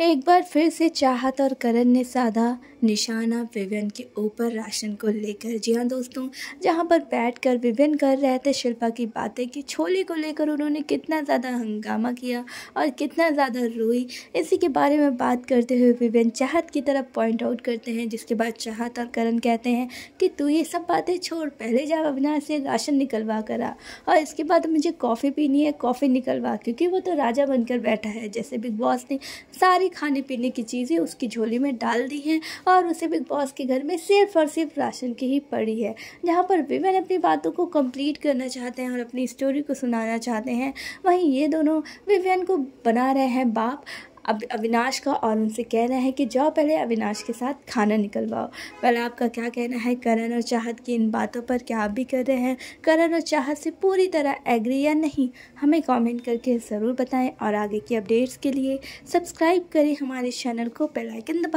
एक बार फिर से चाहत और करण ने साधा निशाना विवियन के ऊपर राशन को लेकर जी हाँ दोस्तों जहाँ पर बैठ कर विवियन कर रहे थे शिल्पा की बातें कि छोले को लेकर उन्होंने कितना ज़्यादा हंगामा किया और कितना ज़्यादा रोई इसी के बारे में बात करते हुए विवियन चाहत की तरफ पॉइंट आउट करते हैं जिसके बाद चाहत और करण कहते हैं कि तू ये सब बातें छोड़ पहले जा अविनाश से राशन निकलवा कर आ और इसके बाद मुझे कॉफ़ी पीनी है कॉफ़ी निकलवा क्योंकि वो तो राजा बनकर बैठा है जैसे बिग बॉस ने सारी खाने पीने की चीज़ें उसकी झोली में डाल दी हैं और उसे बिग बॉस के घर में सिर्फ और सिर्फ राशन की ही पड़ी है जहाँ पर विमेन अपनी बातों को कंप्लीट करना चाहते हैं और अपनी स्टोरी को सुनाना चाहते हैं वहीं ये दोनों विवेन को बना रहे हैं बाप अब अविनाश का और उनसे कह रहे हैं कि जाओ पहले अविनाश के साथ खाना निकलवाओ पहले आपका क्या कहना है करण और चाहत की इन बातों पर क्या आप भी कर रहे हैं करण और चाहत से पूरी तरह एग्री या नहीं हमें कमेंट करके ज़रूर बताएं और आगे की अपडेट्स के लिए सब्सक्राइब करें हमारे चैनल को पहलाइकन दबाएँ दबा